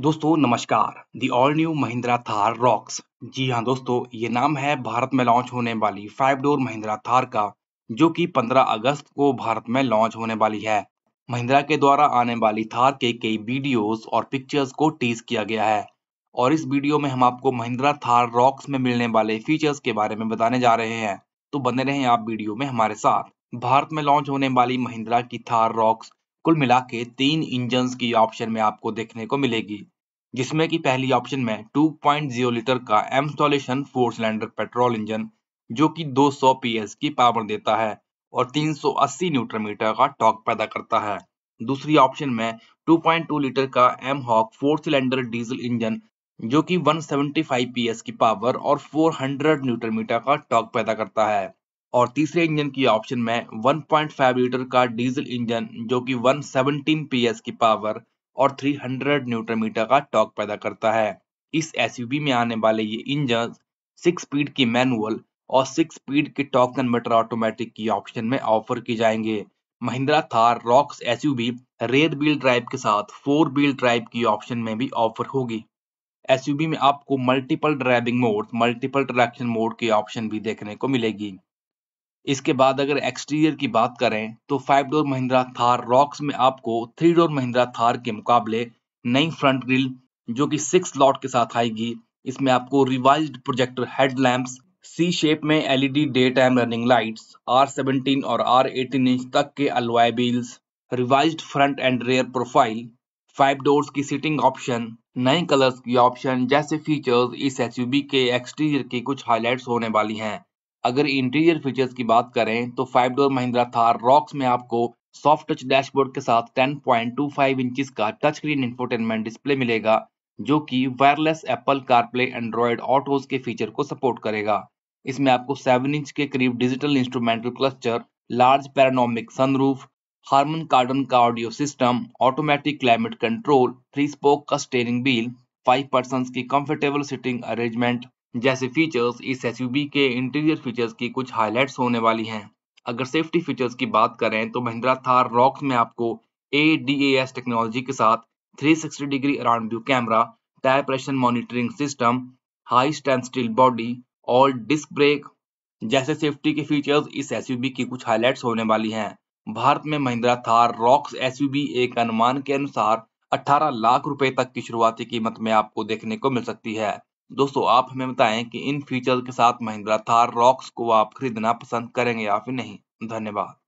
दोस्तों नमस्कार the all new Mahindra Thar Roxx जी हाँ दोस्तों ये नाम है भारत में लॉन्च होने वाली फाइव डोर महिंद्रा थार का जो कि 15 अगस्त को भारत में लॉन्च होने वाली है महिंद्रा के द्वारा आने वाली थार के कई वीडियोस और पिक्चर्स को टीज किया गया है और इस वीडियो में हम आपको महिंद्रा थार रॉक्स में मिलने वाले फीचर्स के बारे में बताने जा रहे हैं तो बने रहे आप वीडियो में हमारे साथ भारत में लॉन्च होने वाली महिंद्रा की थार रॉक्स कुल मिला के तीन इंजन की ऑप्शन में आपको देखने को मिलेगी जिसमें कि पहली ऑप्शन में 2.0 लीटर का mStallion four cylinder petrol engine जो कि 200 पीएस की पावर देता है और 380 न्यूटन मीटर का टॉक पैदा करता है दूसरी ऑप्शन में 2.2 लीटर का mHawk four cylinder diesel engine जो कि 175 पीएस की पावर और 400 न्यूटन मीटर का टॉक पैदा करता है और तीसरे इंजन की ऑप्शन में 1.5 लीटर का डीजल इंजन जो कि 117 पीएस की पावर और 300 न्यूटन मीटर का टॉक पैदा करता है इस एसयूवी में आने वाले ये इंजन सिक्स स्पीड की मैनुअल और सिक्स स्पीड के टॉक कन्वर्टर ऑटोमेटिक की ऑप्शन में ऑफर किए जाएंगे Mahindra Thar Roxx SUV rear wheel drive के साथ फोर बिल ड्राइव की ऑप्शन में भी ऑफर होगी एसयूवी में आपको multiple driving mode multiple traction mode की ऑप्शन भी देखने को मिलेगी इसके बाद अगर एक्सटीरियर की बात करें तो five door Mahindra Thar Roxx में आपको थ्री डोर महिंद्रा थार के मुकाबले नई फ्रंट ग्रिल जो कि सिक्स लॉट के साथ आएगी इसमें आपको revised projector headlamps C shape में LED day time running lights R seventeen और आर एटीन इंच तक के alloy wheels revise revised front and rear profile five doors की सीटिंग ऑप्शन नए कलर्स की ऑप्शन जैसे फीचर्स इस एसयूवी के एक्सटीरियर की कुछ हाईलाइट्स होने वाली हैं अगर इंटीरियर फीचर्स की बात करें तो five door Mahindra Thar Roxx में आपको सॉफ्ट टच डैशबोर्ड के साथ 10.25 इंचेस का टच स्क्रीन इंफोटेनमेंट डिस्प्ले मिलेगा जो कि wireless Apple CarPlay Android autos के फीचर को सपोर्ट करेगा इसमें आपको 7 इंच के करीब digital instrumental cluster large panoramic sunroof Harman Kardon का audio system automatic climate control three spoke का स्टेयरिंग बिल फाइव पर्सन की कंफर्टेबल सिटिंग अरेंजमेंट जैसे फीचर्स इस एस के इंटीरियर फीचर्स की कुछ हाईलाइट्स होने वाली हैं अगर सेफ्टी फीचर्स की बात करें तो महिंद्रा थार रॉक्स में आपको ए टेक्नोलॉजी के साथ 360 degree around view camera tyre pressure monitoring system high strength steel body और डिस्क ब्रेक जैसे सेफ्टी के फीचर्स इस एस की कुछ हाईलाइट्स होने वाली हैं भारत में महिंद्रा थार रॉक्स एस एक अनुमान के अनुसार 18 लाख रुपए तक की शुरुआती कीमत में आपको देखने को मिल सकती है दोस्तों आप हमें बताएं कि इन फीचर्स के साथ महिंद्रा थार रॉक्स को आप खरीदना पसंद करेंगे या फिर नहीं धन्यवाद